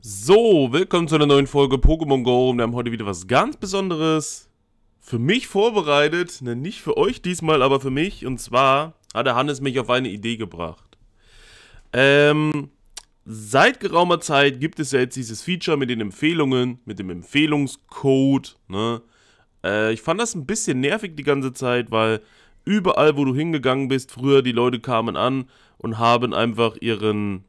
So, willkommen zu einer neuen Folge Pokémon Go wir haben heute wieder was ganz Besonderes für mich vorbereitet, ne, nicht für euch diesmal, aber für mich und zwar hat der Hannes mich auf eine Idee gebracht. Ähm, seit geraumer Zeit gibt es ja jetzt dieses Feature mit den Empfehlungen, mit dem Empfehlungscode, ne? äh, ich fand das ein bisschen nervig die ganze Zeit, weil überall, wo du hingegangen bist, früher die Leute kamen an und haben einfach ihren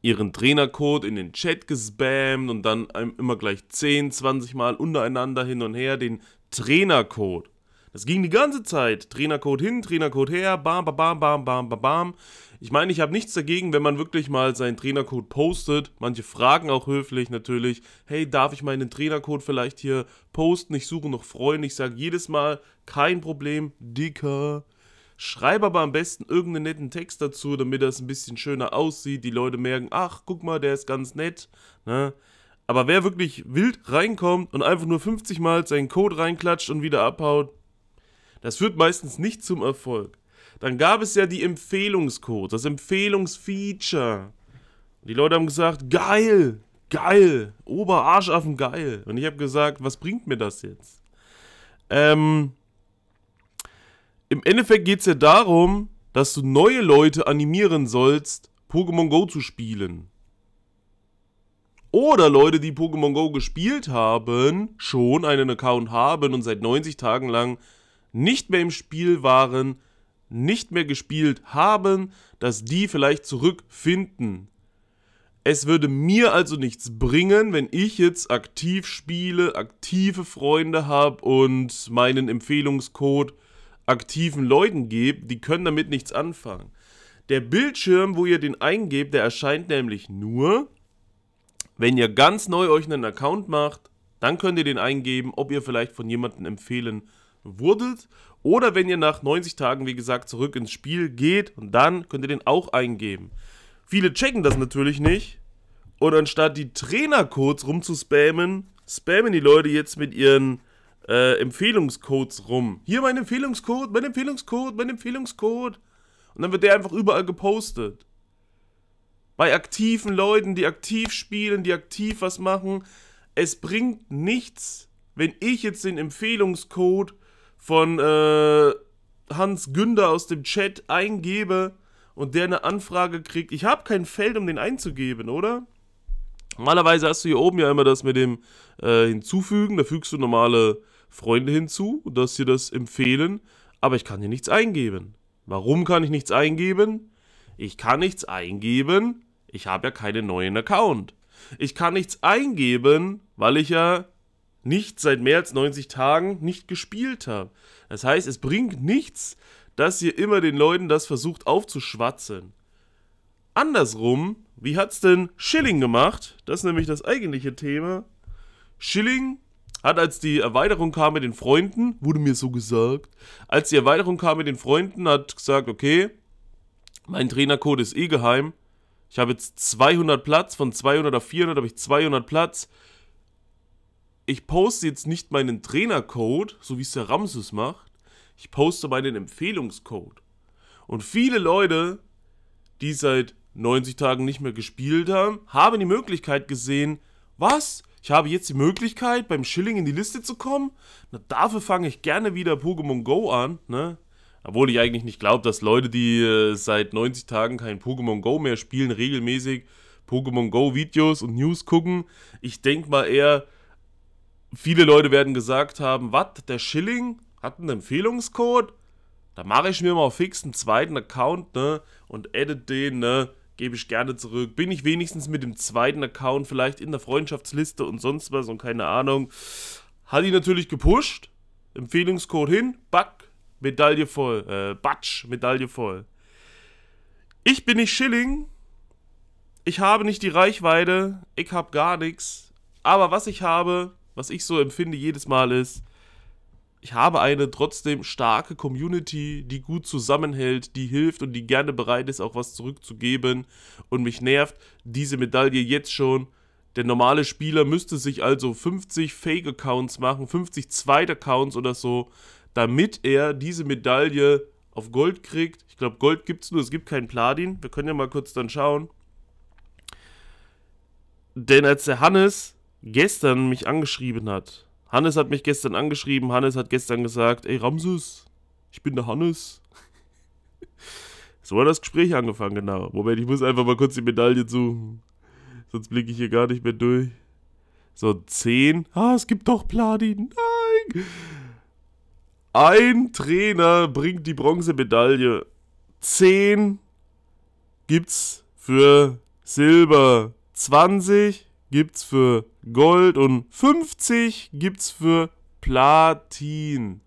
ihren Trainercode in den Chat gespammt und dann immer gleich 10, 20 Mal untereinander hin und her den Trainercode. Das ging die ganze Zeit. Trainercode hin, Trainercode her, bam, bam, bam, bam, bam, bam, Ich meine, ich habe nichts dagegen, wenn man wirklich mal seinen Trainercode postet. Manche fragen auch höflich natürlich, hey, darf ich meinen Trainercode vielleicht hier posten? Ich suche noch Freunde. Ich sage jedes Mal, kein Problem, dicker. Schreib aber am besten irgendeinen netten Text dazu, damit das ein bisschen schöner aussieht. Die Leute merken, ach, guck mal, der ist ganz nett. Ne? Aber wer wirklich wild reinkommt und einfach nur 50 Mal seinen Code reinklatscht und wieder abhaut, das führt meistens nicht zum Erfolg. Dann gab es ja die Empfehlungscode, das Empfehlungsfeature. Die Leute haben gesagt, geil, geil, Oberarschaffen geil. Und ich habe gesagt, was bringt mir das jetzt? Ähm, im Endeffekt geht es ja darum, dass du neue Leute animieren sollst, Pokémon Go zu spielen. Oder Leute, die Pokémon Go gespielt haben, schon einen Account haben und seit 90 Tagen lang nicht mehr im Spiel waren, nicht mehr gespielt haben, dass die vielleicht zurückfinden. Es würde mir also nichts bringen, wenn ich jetzt aktiv spiele, aktive Freunde habe und meinen Empfehlungscode aktiven Leuten gebt, die können damit nichts anfangen. Der Bildschirm, wo ihr den eingebt, der erscheint nämlich nur, wenn ihr ganz neu euch einen Account macht, dann könnt ihr den eingeben, ob ihr vielleicht von jemandem empfehlen wurdet oder wenn ihr nach 90 Tagen, wie gesagt, zurück ins Spiel geht und dann könnt ihr den auch eingeben. Viele checken das natürlich nicht und anstatt die Trainercodes rumzuspammen, spammen die Leute jetzt mit ihren äh, Empfehlungscodes rum. Hier mein Empfehlungscode, mein Empfehlungscode, mein Empfehlungscode. Und dann wird der einfach überall gepostet. Bei aktiven Leuten, die aktiv spielen, die aktiv was machen. Es bringt nichts, wenn ich jetzt den Empfehlungscode von äh, Hans Günder aus dem Chat eingebe und der eine Anfrage kriegt. Ich habe kein Feld, um den einzugeben, oder? Normalerweise hast du hier oben ja immer das mit dem äh, Hinzufügen. Da fügst du normale Freunde hinzu, dass sie das empfehlen, aber ich kann hier nichts eingeben. Warum kann ich nichts eingeben? Ich kann nichts eingeben, ich habe ja keinen neuen Account. Ich kann nichts eingeben, weil ich ja nicht seit mehr als 90 Tagen nicht gespielt habe. Das heißt, es bringt nichts, dass ihr immer den Leuten das versucht aufzuschwatzen. Andersrum, wie hat's denn Schilling gemacht? Das ist nämlich das eigentliche Thema. Schilling hat, als die Erweiterung kam mit den Freunden, wurde mir so gesagt, als die Erweiterung kam mit den Freunden, hat gesagt, okay, mein Trainercode ist eh geheim. Ich habe jetzt 200 Platz, von 200 auf 400 habe ich 200 Platz. Ich poste jetzt nicht meinen Trainercode, so wie es der Ramses macht. Ich poste meinen Empfehlungscode. Und viele Leute, die seit 90 Tagen nicht mehr gespielt haben, haben die Möglichkeit gesehen, was? Ich habe jetzt die Möglichkeit, beim Schilling in die Liste zu kommen. Na, dafür fange ich gerne wieder Pokémon Go an, ne? Obwohl ich eigentlich nicht glaube, dass Leute, die äh, seit 90 Tagen kein Pokémon Go mehr spielen, regelmäßig Pokémon Go Videos und News gucken. Ich denke mal eher, viele Leute werden gesagt haben, was, der Schilling hat einen Empfehlungscode? Da mache ich mir mal fix einen zweiten Account, ne? Und edit den, ne? gebe ich gerne zurück. Bin ich wenigstens mit dem zweiten Account vielleicht in der Freundschaftsliste und sonst was und keine Ahnung. Hat ihn natürlich gepusht. Empfehlungscode hin. Back, Medaille voll. Äh, Batsch, Medaille voll. Ich bin nicht Schilling. Ich habe nicht die Reichweite. Ich habe gar nichts. Aber was ich habe, was ich so empfinde jedes Mal ist, ich habe eine trotzdem starke Community, die gut zusammenhält, die hilft und die gerne bereit ist, auch was zurückzugeben. Und mich nervt diese Medaille jetzt schon. Der normale Spieler müsste sich also 50 Fake-Accounts machen, 50 Zweit-Accounts oder so, damit er diese Medaille auf Gold kriegt. Ich glaube, Gold gibt es nur, es gibt keinen Platin. Wir können ja mal kurz dann schauen. Denn als der Hannes gestern mich angeschrieben hat, Hannes hat mich gestern angeschrieben. Hannes hat gestern gesagt: Ey, Ramses, ich bin der Hannes. so hat das Gespräch angefangen, genau. Moment, ich muss einfach mal kurz die Medaillen suchen. Sonst blicke ich hier gar nicht mehr durch. So, 10. Ah, es gibt doch Platin. Nein! Ein Trainer bringt die Bronzemedaille. 10 gibt's für Silber. 20 gibt es für Gold und 50 gibt es für Platin.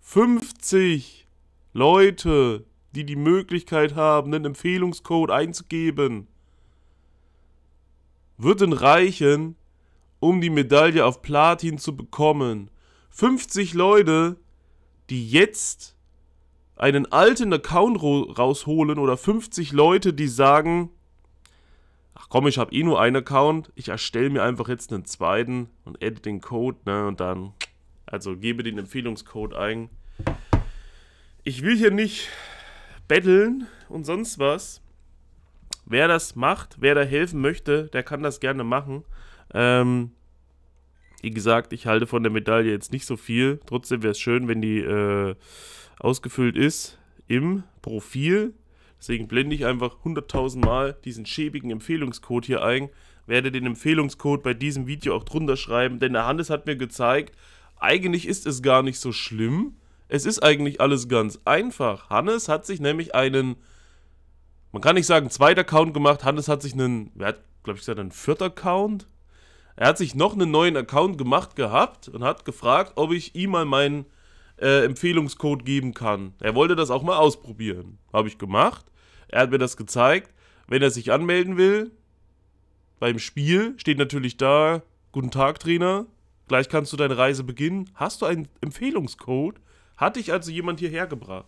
50 Leute, die die Möglichkeit haben, einen Empfehlungscode einzugeben, wird denn reichen, um die Medaille auf Platin zu bekommen. 50 Leute, die jetzt einen alten Account rausholen oder 50 Leute, die sagen, ach komm, ich habe eh nur einen Account, ich erstelle mir einfach jetzt einen zweiten und edit den Code, ne, und dann, also gebe den Empfehlungscode ein. Ich will hier nicht betteln und sonst was. Wer das macht, wer da helfen möchte, der kann das gerne machen. Ähm, wie gesagt, ich halte von der Medaille jetzt nicht so viel. Trotzdem wäre es schön, wenn die äh, ausgefüllt ist im Profil Deswegen blende ich einfach 100.000 Mal diesen schäbigen Empfehlungscode hier ein. Werde den Empfehlungscode bei diesem Video auch drunter schreiben, denn der Hannes hat mir gezeigt, eigentlich ist es gar nicht so schlimm. Es ist eigentlich alles ganz einfach. Hannes hat sich nämlich einen, man kann nicht sagen, zweiter Account gemacht. Hannes hat sich einen, wer hat, glaube ich, gesagt, einen vierter Account? Er hat sich noch einen neuen Account gemacht gehabt und hat gefragt, ob ich ihm mal meinen äh, Empfehlungscode geben kann. Er wollte das auch mal ausprobieren. Habe ich gemacht. Er hat mir das gezeigt. Wenn er sich anmelden will, beim Spiel steht natürlich da, guten Tag Trainer, gleich kannst du deine Reise beginnen. Hast du einen Empfehlungscode? Hat dich also jemand hierher gebracht.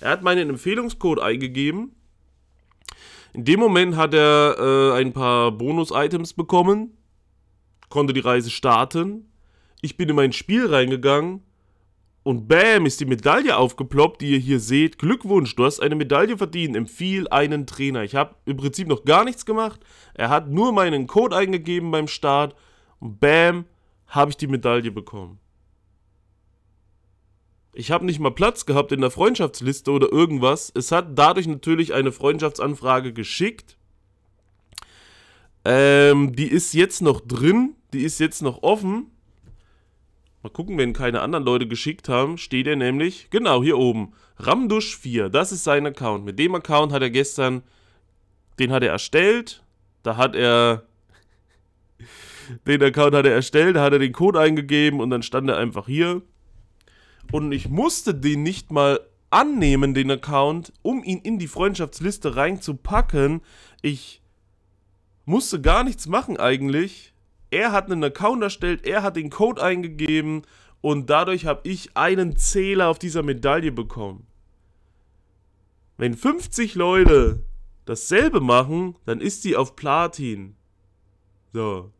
Er hat meinen Empfehlungscode eingegeben. In dem Moment hat er äh, ein paar Bonus-Items bekommen, konnte die Reise starten. Ich bin in mein Spiel reingegangen und bam, ist die Medaille aufgeploppt, die ihr hier seht. Glückwunsch, du hast eine Medaille verdient. Empfiehl einen Trainer. Ich habe im Prinzip noch gar nichts gemacht. Er hat nur meinen Code eingegeben beim Start. Und bam, habe ich die Medaille bekommen. Ich habe nicht mal Platz gehabt in der Freundschaftsliste oder irgendwas. Es hat dadurch natürlich eine Freundschaftsanfrage geschickt. Ähm, die ist jetzt noch drin. Die ist jetzt noch offen. Mal gucken, wenn keine anderen Leute geschickt haben, steht er nämlich, genau, hier oben. Ramdusch4, das ist sein Account. Mit dem Account hat er gestern, den hat er erstellt, da hat er, den Account hat er erstellt, da hat er den Code eingegeben und dann stand er einfach hier. Und ich musste den nicht mal annehmen, den Account, um ihn in die Freundschaftsliste reinzupacken. Ich musste gar nichts machen eigentlich er hat einen Account erstellt, er hat den Code eingegeben und dadurch habe ich einen Zähler auf dieser Medaille bekommen. Wenn 50 Leute dasselbe machen, dann ist die auf Platin. So.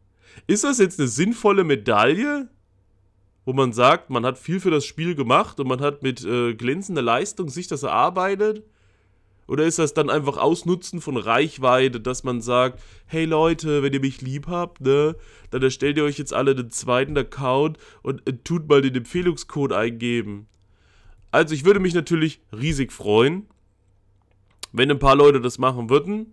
Ist das jetzt eine sinnvolle Medaille? Wo man sagt, man hat viel für das Spiel gemacht und man hat mit äh, glänzender Leistung sich das erarbeitet. Oder ist das dann einfach Ausnutzen von Reichweite, dass man sagt, hey Leute, wenn ihr mich lieb habt, ne, dann erstellt ihr euch jetzt alle den zweiten Account und äh, tut mal den Empfehlungscode eingeben. Also ich würde mich natürlich riesig freuen, wenn ein paar Leute das machen würden.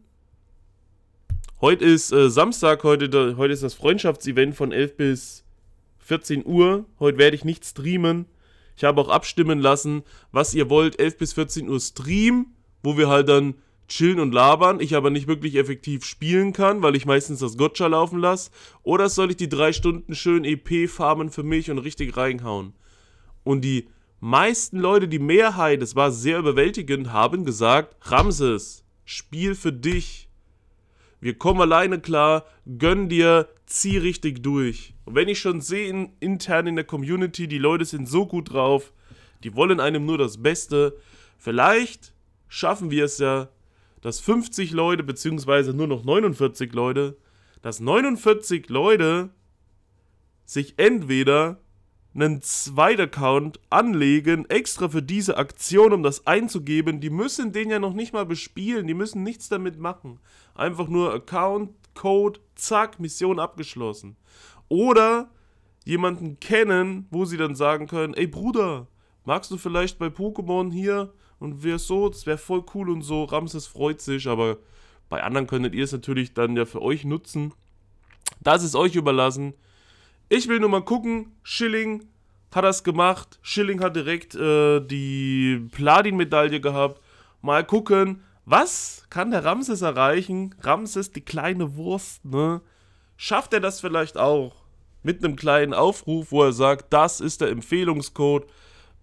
Heute ist äh, Samstag, heute, heute ist das Freundschaftsevent von 11 bis 14 Uhr. Heute werde ich nicht streamen. Ich habe auch abstimmen lassen, was ihr wollt. 11 bis 14 Uhr Stream wo wir halt dann chillen und labern, ich aber nicht wirklich effektiv spielen kann, weil ich meistens das Gotcha laufen lasse? Oder soll ich die drei Stunden schön EP farmen für mich und richtig reinhauen? Und die meisten Leute, die Mehrheit, es war sehr überwältigend, haben gesagt, Ramses, Spiel für dich. Wir kommen alleine klar, gönn dir, zieh richtig durch. Und wenn ich schon sehe in, intern in der Community, die Leute sind so gut drauf, die wollen einem nur das Beste, vielleicht schaffen wir es ja, dass 50 Leute, beziehungsweise nur noch 49 Leute, dass 49 Leute sich entweder einen Zweit-Account anlegen, extra für diese Aktion, um das einzugeben. Die müssen den ja noch nicht mal bespielen, die müssen nichts damit machen. Einfach nur Account, Code, zack, Mission abgeschlossen. Oder jemanden kennen, wo sie dann sagen können, ey Bruder, magst du vielleicht bei Pokémon hier und wäre so, das wäre voll cool und so. Ramses freut sich, aber bei anderen könntet ihr es natürlich dann ja für euch nutzen. Das ist euch überlassen. Ich will nur mal gucken. Schilling hat das gemacht. Schilling hat direkt äh, die Platin-Medaille gehabt. Mal gucken, was kann der Ramses erreichen? Ramses, die kleine Wurst, ne? Schafft er das vielleicht auch? Mit einem kleinen Aufruf, wo er sagt, das ist der Empfehlungscode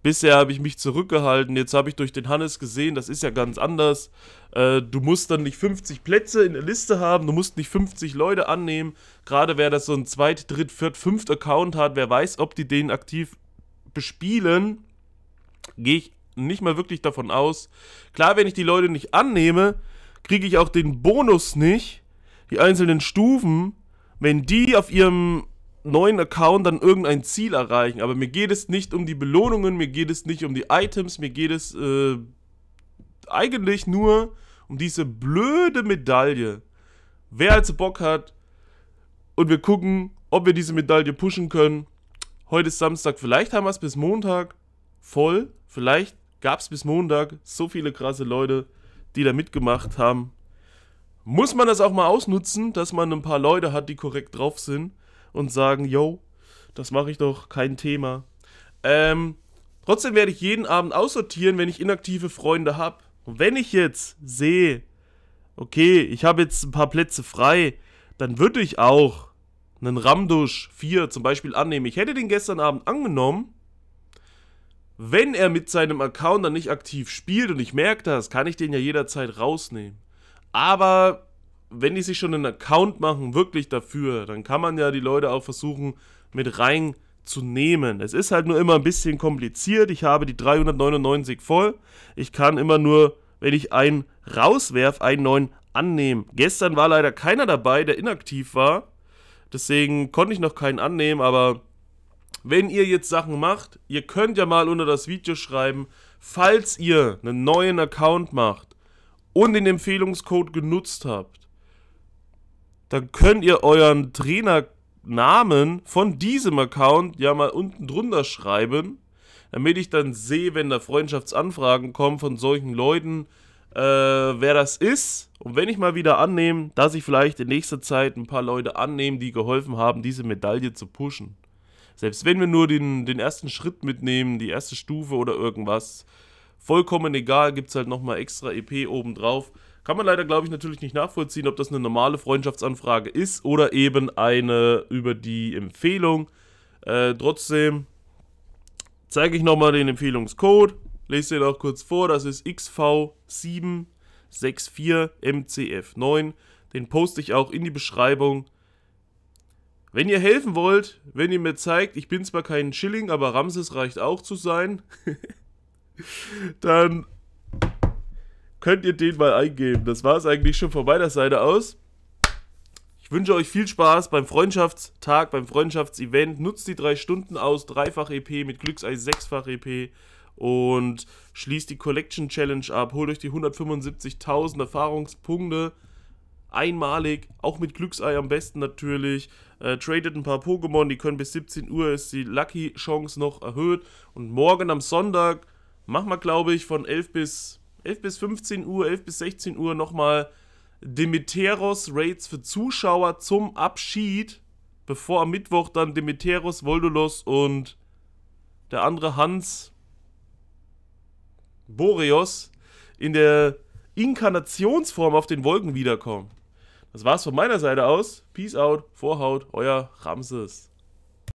Bisher habe ich mich zurückgehalten, jetzt habe ich durch den Hannes gesehen, das ist ja ganz anders. Äh, du musst dann nicht 50 Plätze in der Liste haben, du musst nicht 50 Leute annehmen. Gerade wer das so ein zweit, dritt, viert, fünft Account hat, wer weiß, ob die den aktiv bespielen, gehe ich nicht mal wirklich davon aus. Klar, wenn ich die Leute nicht annehme, kriege ich auch den Bonus nicht. Die einzelnen Stufen, wenn die auf ihrem neuen Account dann irgendein Ziel erreichen. Aber mir geht es nicht um die Belohnungen, mir geht es nicht um die Items, mir geht es äh, eigentlich nur um diese blöde Medaille. Wer also Bock hat und wir gucken, ob wir diese Medaille pushen können. Heute ist Samstag, vielleicht haben wir es bis Montag voll. Vielleicht gab es bis Montag so viele krasse Leute, die da mitgemacht haben. Muss man das auch mal ausnutzen, dass man ein paar Leute hat, die korrekt drauf sind und sagen, yo, das mache ich doch, kein Thema. Ähm, trotzdem werde ich jeden Abend aussortieren, wenn ich inaktive Freunde habe. Und wenn ich jetzt sehe, okay, ich habe jetzt ein paar Plätze frei, dann würde ich auch einen Ramdusch 4 zum Beispiel annehmen. Ich hätte den gestern Abend angenommen, wenn er mit seinem Account dann nicht aktiv spielt und ich merke das, kann ich den ja jederzeit rausnehmen. Aber wenn die sich schon einen Account machen, wirklich dafür, dann kann man ja die Leute auch versuchen, mit reinzunehmen. Es ist halt nur immer ein bisschen kompliziert. Ich habe die 399 voll. Ich kann immer nur, wenn ich einen rauswerf, einen neuen annehmen. Gestern war leider keiner dabei, der inaktiv war. Deswegen konnte ich noch keinen annehmen, aber wenn ihr jetzt Sachen macht, ihr könnt ja mal unter das Video schreiben, falls ihr einen neuen Account macht und den Empfehlungscode genutzt habt, dann könnt ihr euren Trainernamen von diesem Account ja mal unten drunter schreiben, damit ich dann sehe, wenn da Freundschaftsanfragen kommen von solchen Leuten, äh, wer das ist. Und wenn ich mal wieder annehme, dass ich vielleicht in nächster Zeit ein paar Leute annehme, die geholfen haben, diese Medaille zu pushen. Selbst wenn wir nur den, den ersten Schritt mitnehmen, die erste Stufe oder irgendwas, vollkommen egal, gibt es halt nochmal extra EP obendrauf. Kann man leider, glaube ich, natürlich nicht nachvollziehen, ob das eine normale Freundschaftsanfrage ist oder eben eine über die Empfehlung. Äh, trotzdem zeige ich nochmal den Empfehlungscode. Lest den auch kurz vor. Das ist XV764MCF9. Den poste ich auch in die Beschreibung. Wenn ihr helfen wollt, wenn ihr mir zeigt, ich bin zwar kein Schilling, aber Ramses reicht auch zu sein, dann könnt ihr den mal eingeben. Das war es eigentlich schon von meiner Seite aus. Ich wünsche euch viel Spaß beim Freundschaftstag, beim Freundschaftsevent. Nutzt die drei Stunden aus, dreifach EP mit Glückseis, sechsfach EP und schließt die Collection Challenge ab. Holt euch die 175.000 Erfahrungspunkte. Einmalig, auch mit Glücksei am besten natürlich. Äh, tradet ein paar Pokémon, die können bis 17 Uhr, ist die Lucky Chance noch erhöht. Und morgen am Sonntag machen wir, glaube ich, von 11 bis 11 bis 15 Uhr, 11 bis 16 Uhr nochmal Demeteros Raids für Zuschauer zum Abschied, bevor am Mittwoch dann Demeteros, Voldolos und der andere Hans Boreos in der Inkarnationsform auf den Wolken wiederkommen. Das war's von meiner Seite aus. Peace out, Vorhaut, euer Ramses.